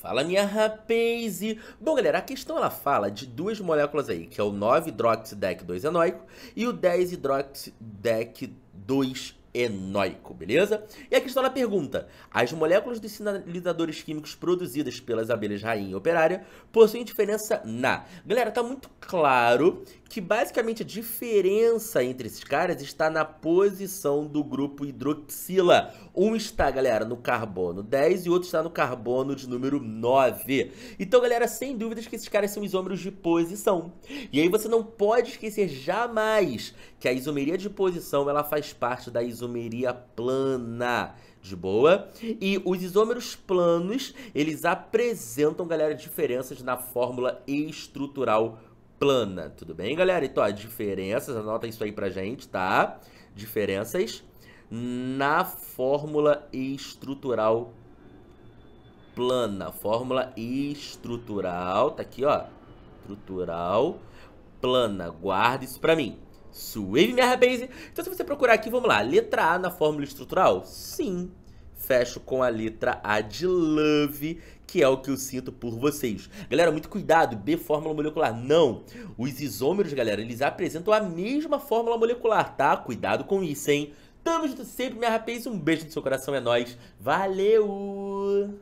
Fala minha rapaz! Bom galera, a questão ela fala de duas moléculas aí, que é o 9-hidroxidec-2-enoico e o 10-hidroxidec-2 enoico, beleza? E a questão da pergunta, as moléculas dos sinalizadores químicos produzidas pelas abelhas rainha operária possuem diferença na... Galera, tá muito claro que basicamente a diferença entre esses caras está na posição do grupo hidroxila. Um está, galera, no carbono 10 e outro está no carbono de número 9. Então, galera, sem dúvidas que esses caras são isômeros de posição. E aí você não pode esquecer jamais que a isomeria de posição ela faz parte da isomeria plana de boa. E os isômeros planos, eles apresentam, galera, diferenças na fórmula estrutural plana. Tudo bem, galera? Então, ó, diferenças, anota isso aí pra gente, tá? Diferenças na fórmula estrutural plana. Fórmula estrutural, tá aqui, ó. Estrutural plana. Guarda isso pra mim. Suave minha base. Então, se você procurar aqui, vamos lá. Letra A na fórmula estrutural? Sim, fecho com a letra A de Love, que é o que eu sinto por vocês. Galera, muito cuidado, B fórmula molecular. Não, os isômeros, galera, eles apresentam a mesma fórmula molecular, tá? Cuidado com isso, hein? Tamo junto sempre, minha rapaz, um beijo no seu coração, é nóis. Valeu!